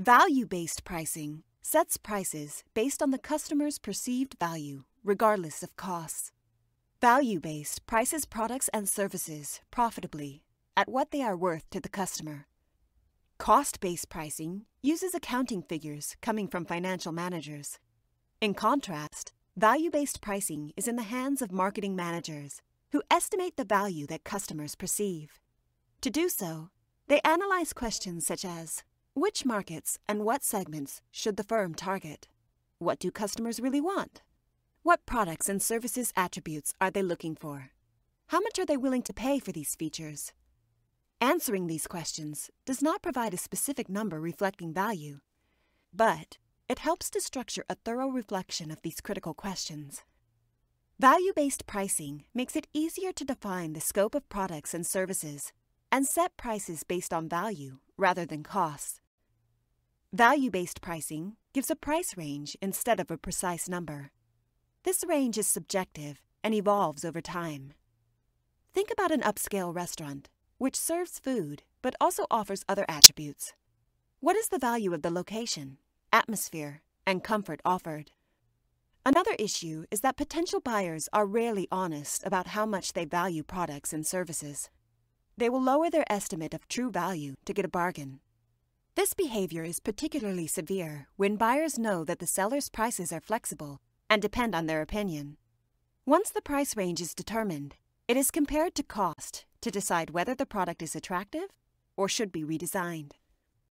Value based pricing sets prices based on the customer's perceived value, regardless of costs. Value based prices products and services profitably at what they are worth to the customer. Cost based pricing uses accounting figures coming from financial managers. In contrast, value based pricing is in the hands of marketing managers who estimate the value that customers perceive. To do so, they analyze questions such as which markets and what segments should the firm target? What do customers really want? What products and services attributes are they looking for? How much are they willing to pay for these features? Answering these questions does not provide a specific number reflecting value, but it helps to structure a thorough reflection of these critical questions. Value based pricing makes it easier to define the scope of products and services and set prices based on value rather than costs. Value based pricing gives a price range instead of a precise number. This range is subjective and evolves over time. Think about an upscale restaurant, which serves food but also offers other attributes. What is the value of the location, atmosphere, and comfort offered? Another issue is that potential buyers are rarely honest about how much they value products and services they will lower their estimate of true value to get a bargain. This behavior is particularly severe when buyers know that the seller's prices are flexible and depend on their opinion. Once the price range is determined, it is compared to cost to decide whether the product is attractive or should be redesigned.